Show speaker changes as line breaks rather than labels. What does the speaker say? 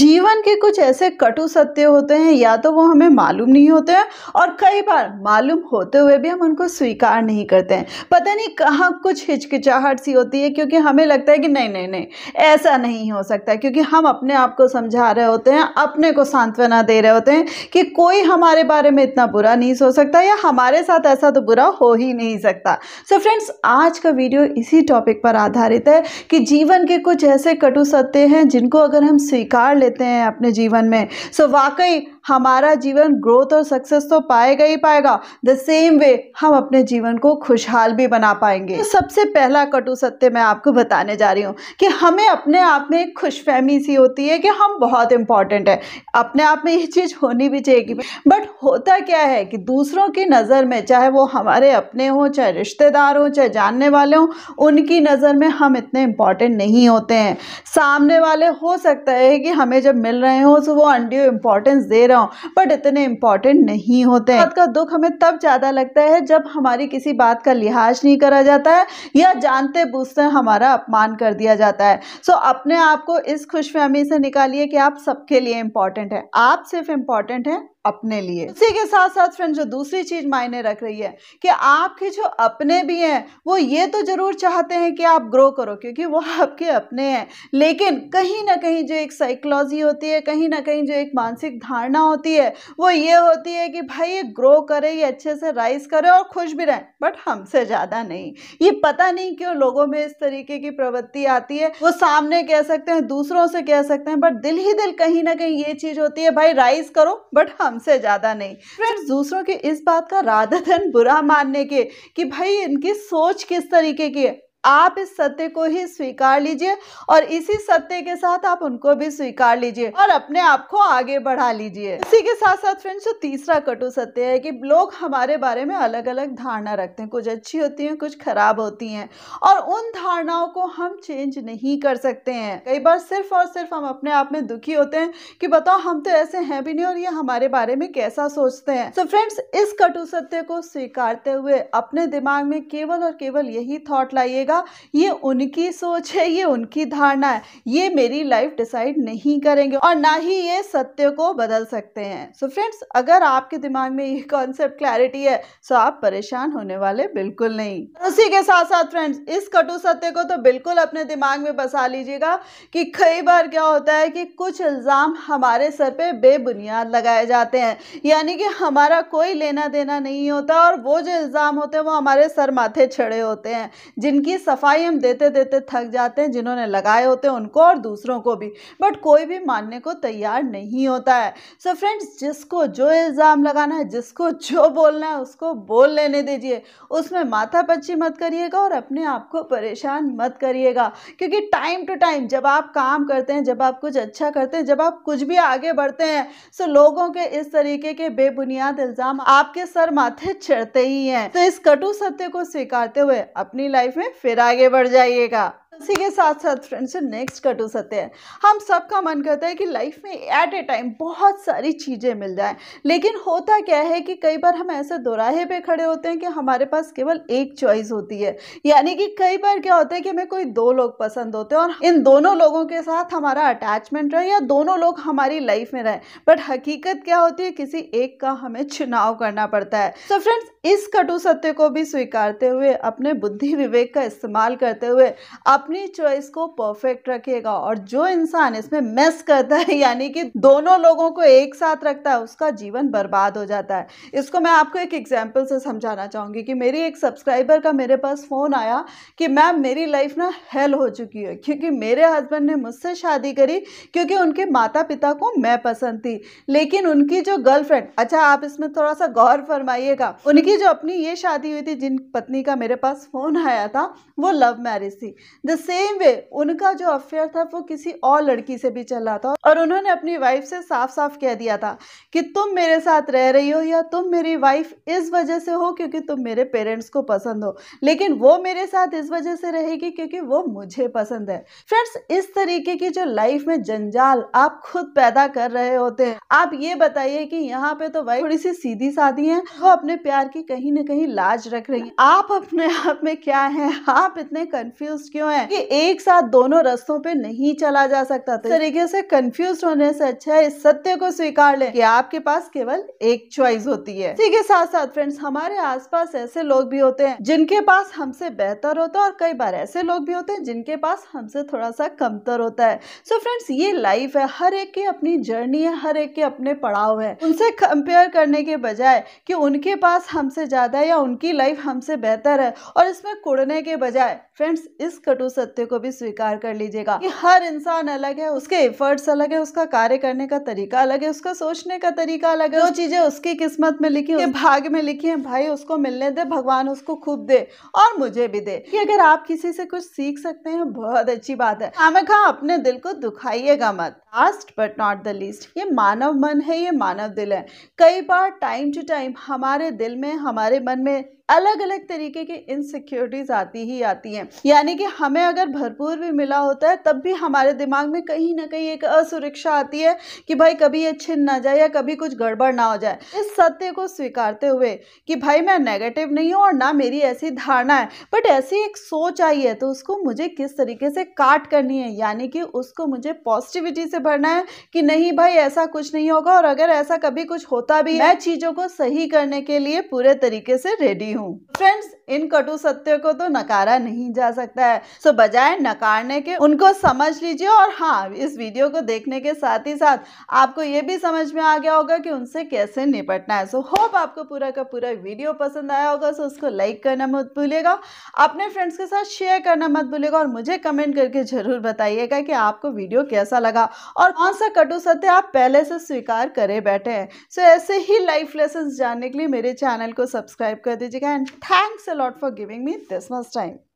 जीवन के कुछ ऐसे कटु सत्य होते हैं या तो वो हमें मालूम नहीं होते हैं और कई बार मालूम होते हुए भी हम उनको स्वीकार नहीं करते हैं पता नहीं कहाँ कुछ हिचकिचाहट सी होती है क्योंकि हमें लगता है कि नहीं नहीं नहीं ऐसा नहीं हो सकता क्योंकि हम अपने आप को समझा रहे होते हैं अपने को सांत्वना दे रहे होते हैं कि कोई हमारे बारे में इतना बुरा नहीं सोच सकता या हमारे साथ ऐसा तो बुरा हो ही नहीं सकता सो so फ्रेंड्स आज का वीडियो इसी टॉपिक पर आधारित है कि जीवन के कुछ ऐसे कटु सत्य हैं जिनको अगर हम स्वीकार लेते हैं अपने जीवन में सो so, वाकई हमारा जीवन ग्रोथ और सक्सेस तो पाएगा ही पाएगा द सेम वे हम अपने जीवन को खुशहाल भी बना पाएंगे तो सबसे पहला कटु सत्य मैं आपको बताने जा रही हूँ कि हमें अपने आप में एक खुशफहमी सी होती है कि हम बहुत इंपॉर्टेंट है अपने आप में ये चीज़ होनी भी चाहिए बट होता क्या है कि दूसरों की नज़र में चाहे वो हमारे अपने हों चाहे रिश्तेदार हों चाहे जानने वाले हों उनकी नज़र में हम इतने इंपॉर्टेंट नहीं होते हैं सामने वाले हो सकता है कि हमें जब मिल रहे हों तो वो अंडियो इंपॉर्टेंस दे रहा हूँ बट इतने इम्पॉर्टेंट नहीं होते हैं का दुख हमें तब ज़्यादा लगता है जब हमारी किसी बात का लिहाज नहीं करा जाता है या जानते बूझते हमारा अपमान कर दिया जाता है सो so, अपने आप को इस खुशफहमी से निकालिए कि आप सबके लिए इम्पॉर्टेंट है आप सिर्फ इम्पॉर्टेंट हैं अपने लिए उसी के साथ साथ फ्रेंड जो दूसरी चीज मायने रख रही है कि आपके जो अपने भी हैं वो ये तो जरूर चाहते हैं कि आप ग्रो करो क्योंकि वो आपके अपने हैं लेकिन कहीं ना कहीं जो एक साइकोलॉजी होती है कहीं ना कहीं जो एक मानसिक धारणा होती है वो ये होती है कि भाई ये ग्रो करे ये अच्छे से राइस करे और खुश भी रहे बट हमसे ज़्यादा नहीं ये पता नहीं क्यों लोगों में इस तरीके की प्रवृत्ति आती है वो सामने कह सकते हैं दूसरों से कह सकते हैं बट दिल ही दिल कहीं ना कहीं ये चीज़ होती है भाई राइस करो बट हमसे ज़्यादा नहीं फ्रेंड्स दूसरों की इस बात का राधा धन बुरा मानने के कि भाई इनकी सोच किस तरीके की है आप इस सत्य को ही स्वीकार लीजिए और इसी सत्य के साथ आप उनको भी स्वीकार लीजिए और अपने आप को आगे बढ़ा लीजिए इसी के साथ साथ फ्रेंड्स जो तीसरा कटु सत्य है कि लोग हमारे बारे में अलग अलग धारणा रखते हैं कुछ अच्छी होती हैं कुछ खराब होती हैं और उन धारणाओं को हम चेंज नहीं कर सकते हैं कई बार सिर्फ और सिर्फ हम अपने आप में दुखी होते हैं कि बताओ हम तो ऐसे हैं भी नहीं और ये हमारे बारे में कैसा सोचते हैं तो फ्रेंड्स इस कटु सत्य को स्वीकारते हुए अपने दिमाग में केवल और केवल यही थॉट लाइएगा करेगा ये उनकी सोच है ये उनकी धारणा है ये मेरी लाइफ डिसाइड नहीं करेंगे और ना ही ये सत्य को बदल सकते हैं सो so फ्रेंड्स अगर आपके दिमाग में ये कॉन्सेप्ट क्लैरिटी है सो आप परेशान होने वाले बिल्कुल नहीं उसी के साथ साथ फ्रेंड्स इस कटु सत्य को तो बिल्कुल अपने दिमाग में बसा लीजिएगा कि कई बार क्या होता है कि कुछ इल्ज़ाम हमारे सर पे बेबुनियाद लगाए जाते हैं यानी कि हमारा कोई लेना देना नहीं होता और वो जो इल्ज़ाम होते हैं वो हमारे सर माथे छड़े होते हैं जिनकी सफाई हम देते देते थक जाते हैं जिन्होंने लगाए होते हैं उनको और दूसरों को भी बट कोई भी मानने को तैयार नहीं होता है सो so फ्रेंड्स जिसको जो इल्ज़ाम लगाना है जिसको जो बोलना है उसको बोल लेने दीजिए उसमें माथा पच्ची मत करिएगा और अपने आप को परेशान मत करिएगा क्योंकि टाइम टू टाइम जब आप काम करते हैं जब आप कुछ अच्छा करते हैं जब आप कुछ भी आगे बढ़ते हैं सो so लोगों के इस तरीके के बेबुनियाद इल्ज़ाम आपके सर माथे चढ़ते ही हैं तो इस कटु सत्य को स्वीकारते हुए अपनी लाइफ में फिर फिर आगे बढ़ जाइएगा उसी के साथ साथ फ्रेंड्स नेक्स्ट कटु सत्य है हम सब का मन करता है कि लाइफ में एट ए टाइम बहुत सारी चीज़ें मिल जाएं लेकिन होता क्या है कि कई बार हम ऐसे दोराहे पे खड़े होते हैं कि हमारे पास केवल एक चॉइस होती है यानी कि कई बार क्या होता है कि हमें कोई दो लोग पसंद होते हैं और इन दोनों लोगों के साथ हमारा अटैचमेंट रहे या दोनों लोग हमारी लाइफ में रहें बट हकीकत क्या होती है किसी एक का हमें चुनाव करना पड़ता है तो so फ्रेंड्स इस कटु सत्य को भी स्वीकारते हुए अपने बुद्धि विवेक का इस्तेमाल करते हुए आप अपनी चॉइस को परफेक्ट रखेगा और जो इंसान इसमें मेस करता है यानी कि दोनों लोगों को एक साथ रखता है उसका जीवन बर्बाद हो जाता है इसको मैं आपको एक एग्जाम्पल से समझाना चाहूँगी कि मेरी एक सब्सक्राइबर का मेरे पास फ़ोन आया कि मैम मेरी लाइफ ना हेल हो चुकी है क्योंकि मेरे हस्बैंड ने मुझसे शादी करी क्योंकि उनके माता पिता को मैं पसंद थी लेकिन उनकी जो गर्लफ्रेंड अच्छा आप इसमें थोड़ा सा गौर फरमाइएगा उनकी जो अपनी ये शादी हुई थी जिन पत्नी का मेरे पास फ़ोन आया था वो लव मैरिज थी सेम वे उनका जो अफेयर था वो किसी और लड़की से भी चल रहा था और उन्होंने अपनी वाइफ से साफ साफ कह दिया था कि तुम मेरे साथ रह रही हो या तुम मेरी वाइफ इस वजह से हो क्योंकि तुम मेरे पेरेंट्स को पसंद हो लेकिन वो मेरे साथ इस वजह से रहेगी क्योंकि वो मुझे पसंद है फ्रेंड्स इस तरीके की जो लाइफ में जंजाल आप खुद पैदा कर रहे होते हैं आप ये बताइए कि यहाँ पे तो वाइफ थोड़ी सी सीधी सादी है वो अपने प्यार की कहीं ना कहीं लाज रख रही है आप अपने आप में क्या है आप इतने कंफ्यूज क्यों है है कि एक साथ दोनों रस्तों पे नहीं चला जा सकता तो तरीके से कंफ्यूज होने से अच्छा है इस सत्य को स्वीकार ले कि आपके पास केवल एक चॉइस होती है इसी के साथ साथ फ्रेंड्स हमारे आसपास ऐसे लोग भी होते हैं जिनके पास हमसे बेहतर होता है और कई बार ऐसे लोग भी होते हैं जिनके पास हमसे थोड़ा सा कमतर होता है सो so फ्रेंड्स ये लाइफ है हर एक की अपनी जर्नी है हर एक के अपने पड़ाव है उनसे कंपेयर करने के बजाय कि उनके पास हमसे ज़्यादा या उनकी लाइफ हमसे बेहतर है और इसमें कुड़ने के बजाय फ्रेंड्स इस कटु उस सत्य को भी स्वीकार कर लीजिएगा कि हर इंसान अलग है उसके एफर्ट्स अलग है उसका कार्य करने का तरीका अलग है उसका सोचने का तरीका अलग है जो चीजें उसकी किस्मत में लिखी है भाग में लिखी है भाई उसको मिलने दे भगवान उसको खूब दे और मुझे भी दे कि अगर आप किसी से कुछ सीख सकते हैं बहुत अच्छी बात है हमें कहा अपने दिल को दुखाइएगा मत last but not the least ये मानव मन है ये मानव दिल है कई बार टाइम टू टाइम हमारे दिल में हमारे मन में अलग अलग तरीके की इनसिक्योरिटीज आती ही आती हैं यानी कि हमें हमें अगर भरपूर भी मिला होता है तब भी हमारे दिमाग में कहीं ना कहीं एक असुरक्षा आती है कि भाई कभी ये छिन ना जाए या कभी कुछ गड़बड़ ना हो जाए इस सत्य को स्वीकारते हुए कि भाई मैं नेगेटिव नहीं हूँ और ना मेरी ऐसी धारणा है बट ऐसी एक सोच आई है तो उसको मुझे किस तरीके से काट करनी है यानी कि उसको मुझे पॉजिटिविटी से भरना है कि नहीं भाई ऐसा कुछ नहीं होगा और अगर ऐसा कभी कुछ होता भी मैं चीज़ों को सही करने के लिए पूरे तरीके से रेडी हूँ फ्रेंड्स इन कटु सत्य को तो नकारा नहीं जा सकता है सो बजाय नकारने के उनको समझ लीजिए और हाँ इस वीडियो को देखने के साथ ही साथ आपको ये भी समझ में आ गया होगा कि उनसे कैसे निपटना है सो होप आपको पूरा का पूरा वीडियो पसंद आया होगा सो उसको लाइक करना मत भूलिएगा अपने फ्रेंड्स के साथ शेयर करना मत भूलिएगा और मुझे कमेंट करके ज़रूर बताइएगा कि आपको वीडियो कैसा लगा और कौन सा कटु सत्य आप पहले से स्वीकार करे बैठे हैं सो ऐसे ही लाइफ लेसन जानने के लिए मेरे चैनल को सब्सक्राइब कर दीजिएगा and thanks lot for giving me this much time.